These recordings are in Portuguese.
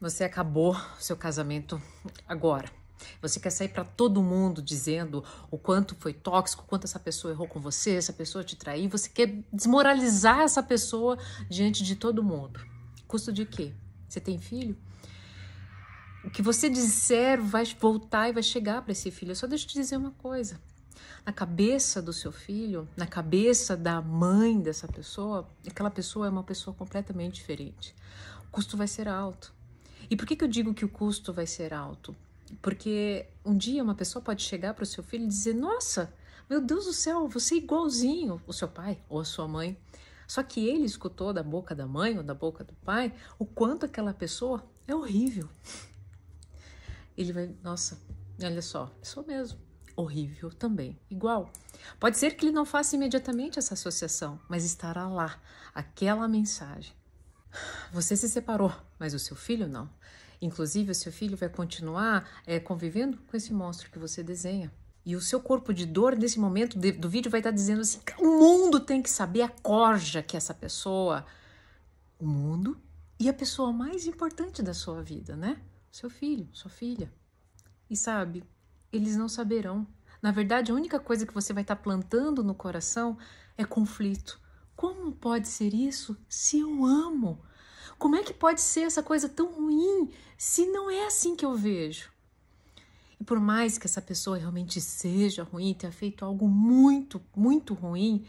Você acabou seu casamento agora. Você quer sair para todo mundo dizendo o quanto foi tóxico, o quanto essa pessoa errou com você, essa pessoa te traiu. Você quer desmoralizar essa pessoa diante de todo mundo. Custo de quê? Você tem filho? O que você disser vai voltar e vai chegar para esse filho. Eu só deixa eu te dizer uma coisa. Na cabeça do seu filho, na cabeça da mãe dessa pessoa, aquela pessoa é uma pessoa completamente diferente. O custo vai ser alto. E por que, que eu digo que o custo vai ser alto? Porque um dia uma pessoa pode chegar para o seu filho e dizer: Nossa, meu Deus do céu, você é igualzinho o seu pai ou a sua mãe. Só que ele escutou da boca da mãe ou da boca do pai o quanto aquela pessoa é horrível. Ele vai, nossa, olha só, sou mesmo. Horrível também, igual. Pode ser que ele não faça imediatamente essa associação, mas estará lá aquela mensagem você se separou, mas o seu filho não. Inclusive, o seu filho vai continuar é, convivendo com esse monstro que você desenha. E o seu corpo de dor, nesse momento de, do vídeo, vai estar dizendo assim: o mundo tem que saber a corja que é essa pessoa. O mundo e a pessoa mais importante da sua vida, né? Seu filho, sua filha. E sabe, eles não saberão. Na verdade, a única coisa que você vai estar plantando no coração é conflito. Como pode ser isso se eu amo? Como é que pode ser essa coisa tão ruim se não é assim que eu vejo? E por mais que essa pessoa realmente seja ruim, tenha feito algo muito, muito ruim,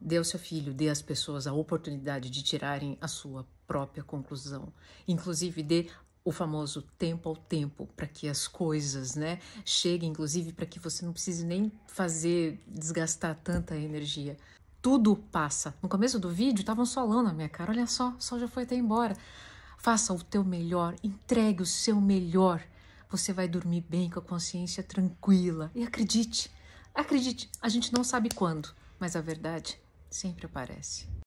dê ao seu filho, dê às pessoas a oportunidade de tirarem a sua própria conclusão. Inclusive, dê o famoso tempo ao tempo para que as coisas, né, cheguem, inclusive para que você não precise nem fazer desgastar tanta energia tudo passa. No começo do vídeo, tava um solão na minha cara. Olha só, o sol já foi até embora. Faça o teu melhor, entregue o seu melhor. Você vai dormir bem com a consciência tranquila. E acredite, acredite, a gente não sabe quando, mas a verdade sempre aparece.